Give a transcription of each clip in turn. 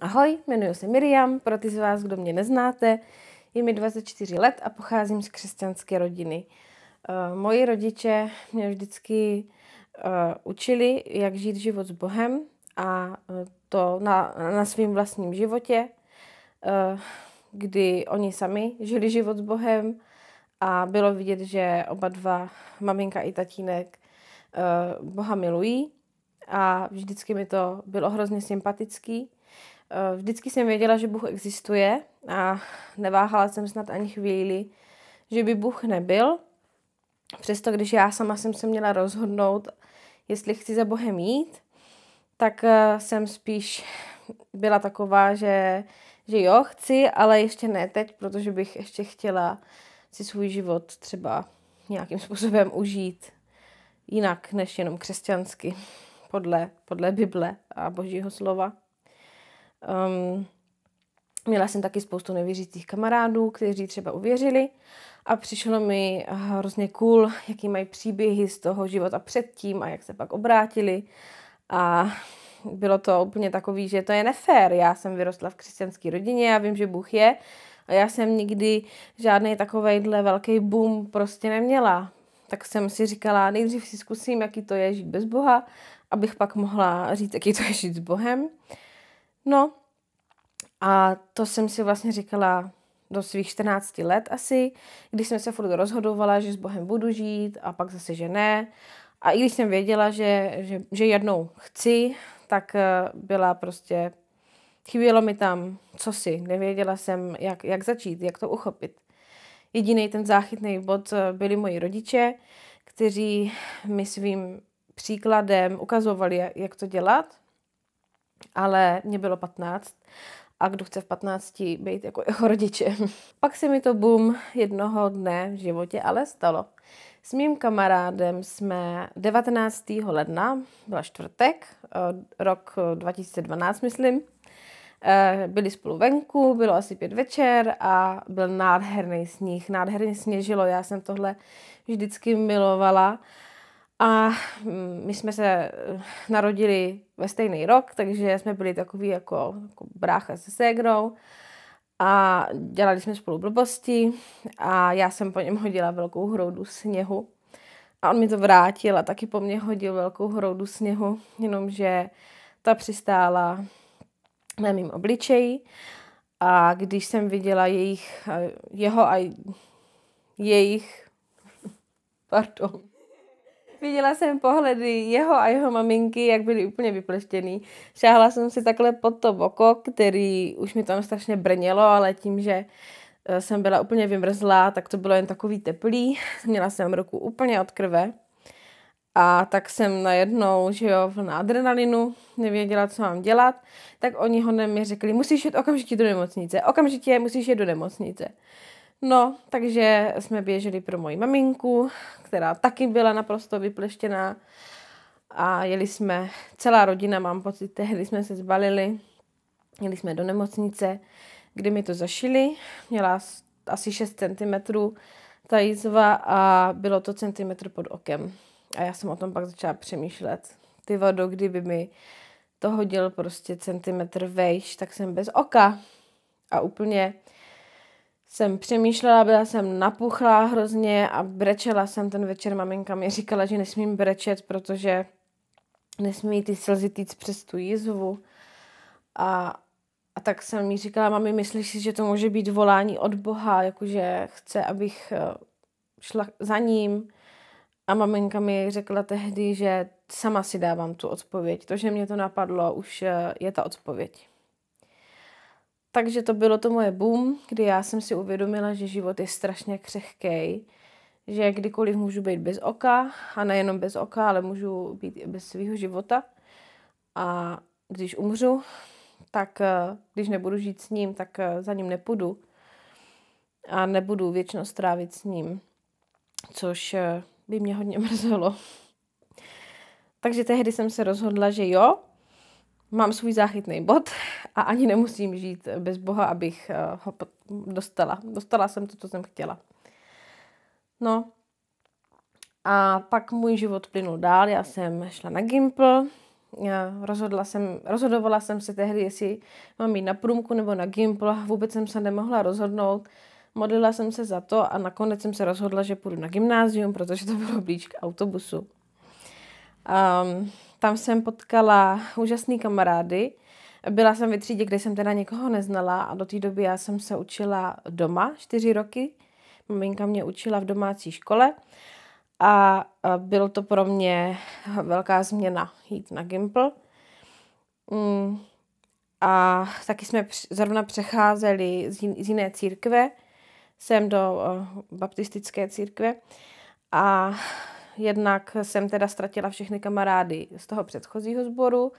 Ahoj, jmenuji se Miriam, pro ty z vás, kdo mě neznáte, je mi 24 let a pocházím z křesťanské rodiny. Eh, moji rodiče mě vždycky eh, učili, jak žít život s Bohem a eh, to na, na svém vlastním životě, kdy oni sami žili život s Bohem a bylo vidět, že oba dva, maminka i tatínek, Boha milují a vždycky mi to bylo hrozně sympatický Eh, vždycky jsem věděla, že Bůh existuje a neváhala jsem snad ani chvíli, že by Bůh nebyl. Přesto, když já sama jsem se měla rozhodnout, jestli chci za Bohem jít, tak eh, jsem spíš byla taková, že, že jo, chci, ale ještě ne teď, protože bych ještě chtěla si svůj život třeba nějakým způsobem užít jinak než jenom křesťansky, podle, podle Bible a Božího slova. Um, Měla jsem taky spoustu nevěřících kamarádů, kteří třeba uvěřili a přišlo mi hrozně cool, jaký mají příběhy z toho života předtím a jak se pak obrátili. A bylo to úplně takový, že to je nefér. Já jsem vyrostla v křesťanské rodině, já vím, že Bůh je a já jsem nikdy žádný takovejhle velký boom prostě neměla. Tak jsem si říkala, nejdřív si zkusím, jaký to je žít bez Boha, abych pak mohla říct, jaký to je žít s Bohem. No a to jsem si vlastně říkala do svých 14 let asi, když jsem se furt rozhodovala, že s Bohem budu žít a pak zase, že ne. A i když jsem věděla, že, že, že jednou chci, tak eh, byla prostě, chybělo mi tam si, nevěděla jsem, jak, jak začít, jak to uchopit. Jediný ten záchytný bod eh, byli moji rodiče, kteří mi svým příkladem ukazovali, jak to dělat, ale mě bylo 15 a kdo chce v 15 být jako jeho rodiče. Pak se mi to bum jednoho dne v životě ale stalo. S mým kamarádem jsme 19. ledna, byla čtvrtek, eh, rok 2012 eh, myslím, eh, byli spolu venku, bylo asi pět večer a byl nádherný sníh, nádherně sněžilo, já jsem tohle vždycky milovala a mm, my jsme se eh, narodili ve stejný rok, takže jsme byli takový jako, jako brácha se ségrou a dělali jsme spolu blbosti a já jsem po něm hodila velkou hroudu sněhu a on mi to vrátil a taky po mně hodil velkou hroudu sněhu, jenomže ta přistála na mým obličeji a když jsem viděla jejich, eh, jeho a jejich, pardon, Viděla jsem pohledy jeho a jeho maminky, jak byly úplně vypleštěný. Šáhla jsem si takhle pod to oko, který už mi tam strašně brnělo, ale tím, že eh, jsem byla úplně vymrzlá, tak to bylo jen takový teplý. Měla jsem ruku úplně od krve. A tak jsem najednou, že jo, na adrenalinu, nevěděla, co mám dělat, tak oni ho mi řekli, musíš jít okamžitě do nemocnice, okamžitě musíš jít do nemocnice. No, takže jsme běželi pro moji maminku, která taky byla naprosto vypleštěná. A jeli jsme, celá rodina, mám pocit, tehdy jsme se zbalili. Jeli jsme do nemocnice, kde mi to zašili. Měla asi 6 cm ta jizva a bylo to centimetr pod okem. A já jsem o tom pak začala přemýšlet. Ty vado, kdyby mi to hodil prostě centimetr vejš, tak jsem bez oka. A úplně jsem přemýšlela, byla jsem napuchlá hrozně a brečela jsem ten večer. Maminka mi říkala, že nesmím brečet, protože nesmí ty slzy týc přes tu jizvu. A, a tak jsem mi říkala, mami, myslíš si, že to může být volání od Boha, jakože chce, abych eh, šla za ním. A maminka mi řekla tehdy, že sama si dávám tu odpověď. To, že mě to napadlo, už eh, je ta odpověď. Takže to bylo to moje boom, kdy já jsem si uvědomila, že život je strašně křehký, že kdykoliv můžu být bez oka, a nejenom bez oka, ale můžu být i bez svého života. A když umřu, tak eh, když nebudu žít s ním, tak eh, za ním nepůjdu a nebudu věčnost trávit s ním, což eh, by mě hodně mrzelo. Takže tehdy jsem se rozhodla, že jo, mám svůj záchytný bod a ani nemusím žít bez Boha, abych eh, ho dostala. Dostala jsem to, co jsem chtěla. No a pak můj život plynul dál, já jsem šla na Gimple, já rozhodla jsem, rozhodovala jsem se tehdy, jestli mám jít na průmku nebo na Gimple, vůbec jsem se nemohla rozhodnout, modlila jsem se za to a nakonec jsem se rozhodla, že půjdu na gymnázium, protože to bylo blíž k autobusu. Um, tam jsem potkala úžasný kamarády. Byla jsem ve třídě, kde jsem teda někoho neznala a do té doby já jsem se učila doma čtyři roky. Maminka mě učila v domácí škole a byl to pro mě velká změna jít na Gimple. Mm, a taky jsme zrovna přecházeli z jiné církve sem do eh, baptistické církve a Jednak jsem teda ztratila všechny kamarády z toho předchozího sboru.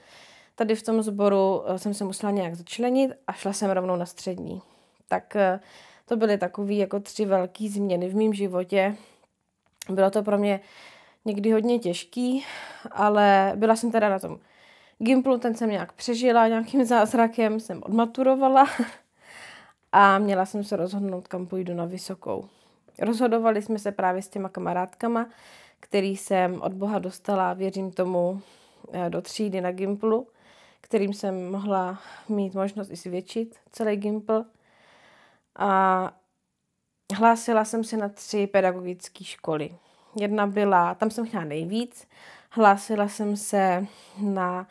Tady v tom sboru eh, jsem se musela nějak začlenit a šla jsem rovnou na střední. Tak eh, to byly takové jako tři velké změny v mém životě. Bylo to pro mě někdy hodně těžký, ale byla jsem teda na tom Gimplu, ten jsem nějak přežila, nějakým zázrakem jsem odmaturovala a měla jsem se rozhodnout, kam půjdu na vysokou. Rozhodovali jsme se právě s těma kamarádkama, který jsem od Boha dostala, věřím tomu, eh, do třídy na Gimplu, kterým jsem mohla mít možnost i zvětšit celý Gimpl. A hlásila jsem se na tři pedagogické školy. Jedna byla, tam jsem chtěla nejvíc, hlásila jsem se na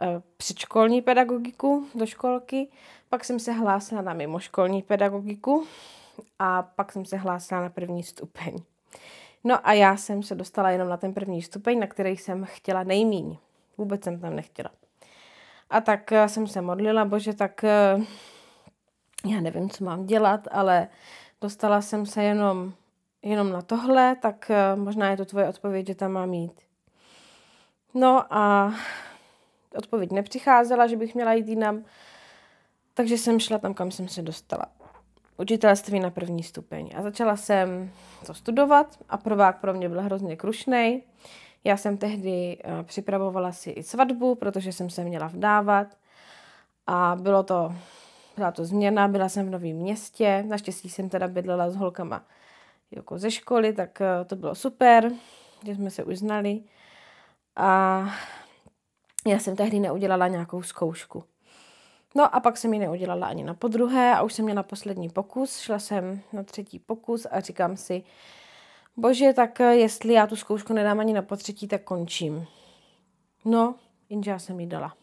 eh, předškolní pedagogiku do školky, pak jsem se hlásila na mimoškolní pedagogiku a pak jsem se hlásila na první stupeň. No a já jsem se dostala jenom na ten první stupeň, na který jsem chtěla nejmíň. Vůbec jsem tam nechtěla. A tak eh, jsem se modlila, bože, tak eh, já nevím, co mám dělat, ale dostala jsem se jenom, jenom na tohle, tak eh, možná je to tvoje odpověď, že tam mám mít. No a odpověď nepřicházela, že bych měla jít jinam, takže jsem šla tam, kam jsem se dostala učitelství na první stupeň. A začala jsem to studovat a prvák pro mě byl hrozně krušnej. Já jsem tehdy eh, připravovala si i svatbu, protože jsem se měla vdávat a bylo to, byla to změna, byla jsem v novém městě, naštěstí jsem teda bydlela s holkama jako ze školy, tak eh, to bylo super, že jsme se už znali a já jsem tehdy neudělala nějakou zkoušku. No a pak jsem ji neudělala ani na podruhé a už jsem měla poslední pokus, šla jsem na třetí pokus a říkám si, bože, tak eh, jestli já tu zkoušku nedám ani na potřetí, tak končím. No, jenže já jsem ji dala.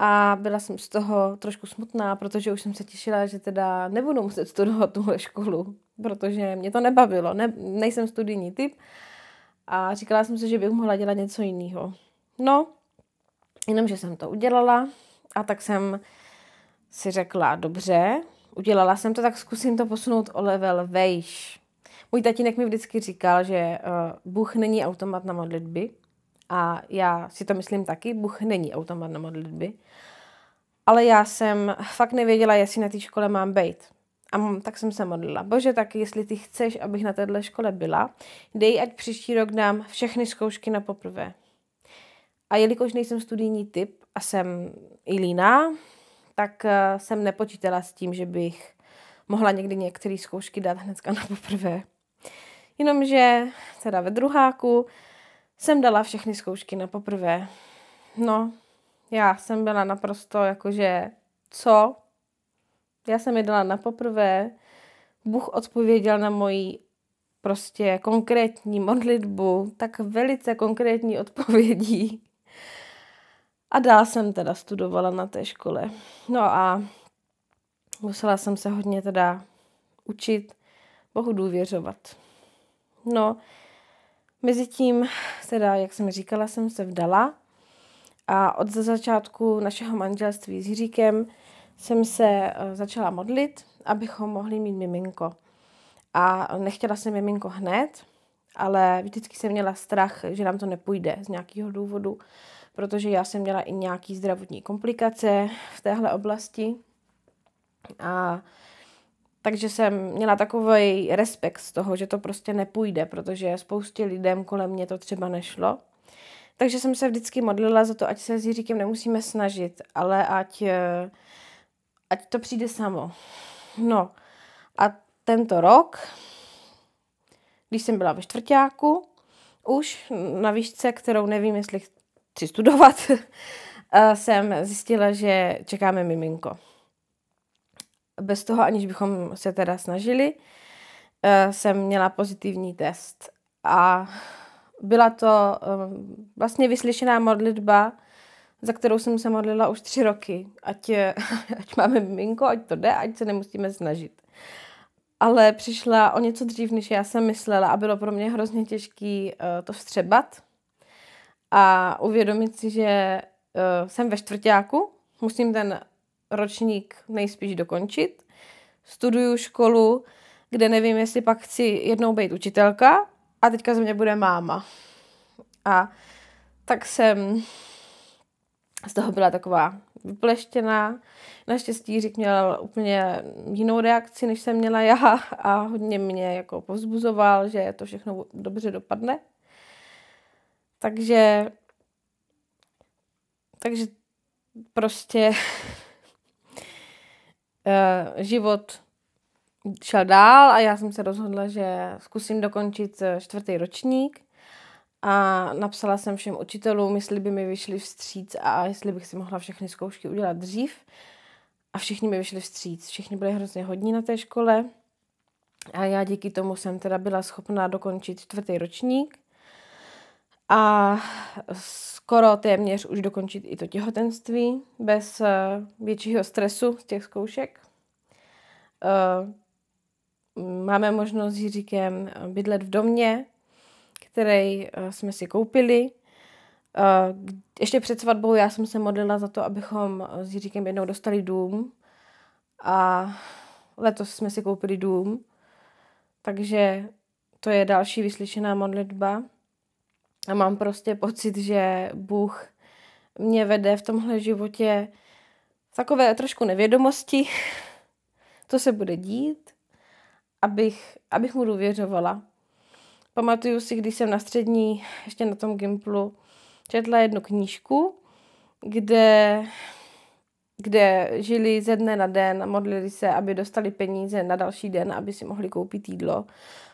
A byla jsem z toho trošku smutná, protože už jsem se těšila, že teda nebudu muset studovat tuhle školu, protože mě to nebavilo, ne, nejsem studijní typ. A říkala jsem si, že bych mohla dělat něco jiného. No, jenomže jsem to udělala, a tak jsem si řekla, dobře, udělala jsem to, tak zkusím to posunout o level vejš. Můj tatínek mi vždycky říkal, že uh, Bůh není automat na modlitby. A já si to myslím taky, Bůh není automat na modlitby. Ale já jsem fakt nevěděla, jestli na té škole mám být. A tak jsem se modlila. Bože, tak jestli ty chceš, abych na téhle škole byla, dej, ať příští rok dám všechny zkoušky na poprvé. A jelikož nejsem studijní typ, a jsem i líná, tak eh, jsem nepočítala s tím, že bych mohla někdy některé zkoušky dát hnedka na poprvé. Jenomže teda ve druháku jsem dala všechny zkoušky na poprvé. No, já jsem byla naprosto jakože, co? Já jsem je dala na poprvé, Bůh odpověděl na moji prostě konkrétní modlitbu, tak velice konkrétní odpovědí. A dál jsem teda studovala na té škole. No a musela jsem se hodně teda učit Bohu důvěřovat. No, mezi tím, teda, jak jsem říkala, jsem se vdala a od začátku našeho manželství s Jiříkem jsem se eh, začala modlit, abychom mohli mít miminko. A nechtěla jsem miminko hned, ale vždycky jsem měla strach, že nám to nepůjde z nějakého důvodu protože já jsem měla i nějaký zdravotní komplikace v téhle oblasti. A takže jsem měla takový respekt z toho, že to prostě nepůjde, protože spoustě lidem kolem mě to třeba nešlo. Takže jsem se vždycky modlila za to, ať se s Jiříkem nemusíme snažit, ale ať, eh, ať to přijde samo. No a tento rok, když jsem byla ve čtvrtáku, už na výšce, kterou nevím, jestli chci studovat, jsem zjistila, že čekáme miminko. Bez toho, aniž bychom se teda snažili, eh, jsem měla pozitivní test. A byla to eh, vlastně vyslyšená modlitba, za kterou jsem se modlila už tři roky. Ať, eh, ať máme miminko, ať to jde, ať se nemusíme snažit. Ale přišla o něco dřív, než já jsem myslela a bylo pro mě hrozně těžké to vstřebat, a uvědomit si, že uh, jsem ve čtvrtáku, musím ten ročník nejspíš dokončit, studuju školu, kde nevím, jestli pak chci jednou být učitelka a teďka ze mě bude máma. A tak jsem z toho byla taková vypleštěná. Naštěstí Řík měl úplně jinou reakci, než jsem měla já a hodně mě jako povzbuzoval, že to všechno dobře dopadne. Takže, takže prostě eh, život šel dál a já jsem se rozhodla, že zkusím dokončit eh, čtvrtý ročník a napsala jsem všem učitelům, jestli by mi vyšli vstříc a jestli bych si mohla všechny zkoušky udělat dřív. A všichni mi vyšli vstříc. Všichni byli hrozně hodní na té škole. A já díky tomu jsem teda byla schopná dokončit čtvrtý ročník a skoro téměř už dokončit i to těhotenství bez eh, většího stresu z těch zkoušek. Eh, máme možnost s Jiříkem eh, bydlet v domě, který jsme si koupili. Ještě před svatbou já jsem se modlila za to, abychom s Jiříkem jednou dostali dům a letos jsme si koupili dům, takže to je další vyslyšená modlitba. A mám prostě pocit, že Bůh mě vede v tomhle životě v takové trošku nevědomosti, co se bude dít, abych, abych mu důvěřovala. Pamatuju si, když jsem na střední, ještě na tom Gimplu, četla jednu knížku, kde, kde žili ze dne na den, a modlili se, aby dostali peníze na další den, aby si mohli koupit jídlo.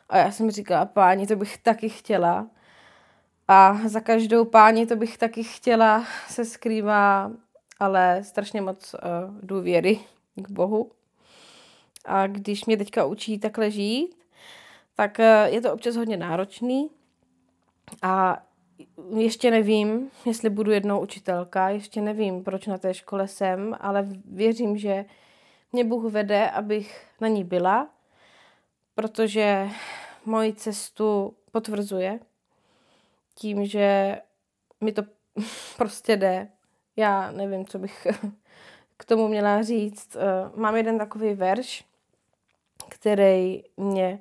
A já jsem říkala, páni, to bych taky chtěla. A za každou páni to bych taky chtěla, se skrývá ale strašně moc uh, důvěry k Bohu. A když mě teďka učí takhle žít, tak uh, je to občas hodně náročný a ještě nevím, jestli budu jednou učitelka, ještě nevím, proč na té škole jsem, ale věřím, že mě Bůh vede, abych na ní byla, protože moji cestu potvrzuje, tím, že mi to prostě jde. Já nevím, co bych k tomu měla říct. Eh, mám jeden takový verš, který mě,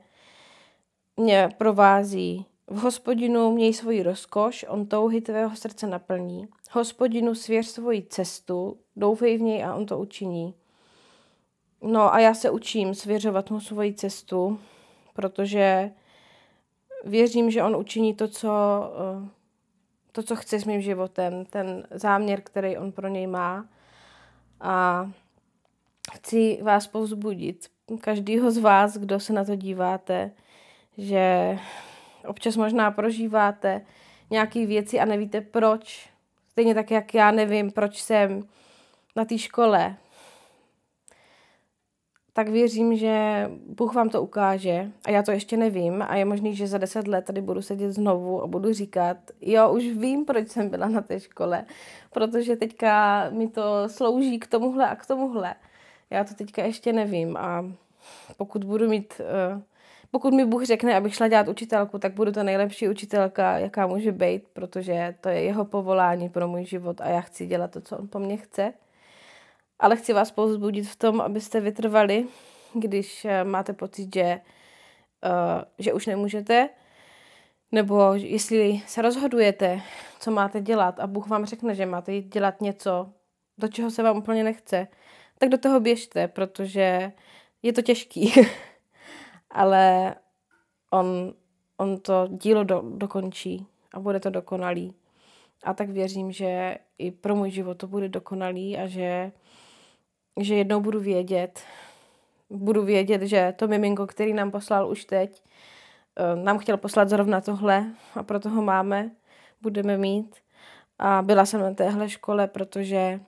mě provází. V hospodinu měj svoji rozkoš, on touhy tvého srdce naplní. Hospodinu svěř svoji cestu, doufej v něj a on to učiní. No a já se učím svěřovat mu svoji cestu, protože věřím, že on učiní to, co, eh, to, co chce s mým životem, ten záměr, který on pro něj má. A chci vás povzbudit, každýho z vás, kdo se na to díváte, že občas možná prožíváte nějaké věci a nevíte proč. Stejně tak, jak já nevím, proč jsem na té škole, tak věřím, že Bůh vám to ukáže a já to ještě nevím a je možný, že za deset let tady budu sedět znovu a budu říkat, jo, už vím, proč jsem byla na té škole, protože teďka mi to slouží k tomuhle a k tomuhle. Já to teďka ještě nevím a pokud budu mít, eh, pokud mi Bůh řekne, abych šla dělat učitelku, tak budu to nejlepší učitelka, jaká může být, protože to je jeho povolání pro můj život a já chci dělat to, co on po mně chce. Ale chci vás povzbudit v tom, abyste vytrvali, když eh, máte pocit, že, uh, že už nemůžete, nebo jestli se rozhodujete, co máte dělat a Bůh vám řekne, že máte dělat něco, do čeho se vám úplně nechce, tak do toho běžte, protože je to těžký. Ale on, on to dílo do, dokončí a bude to dokonalý. A tak věřím, že i pro můj život to bude dokonalý a že, že jednou budu vědět, budu vědět, že to miminko, který nám poslal už teď, eh, nám chtěl poslat zrovna tohle a proto ho máme, budeme mít. A byla jsem na téhle škole, protože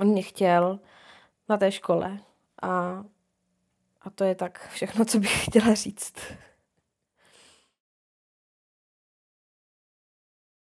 on mě chtěl na té škole. A, a to je tak všechno, co bych chtěla říct.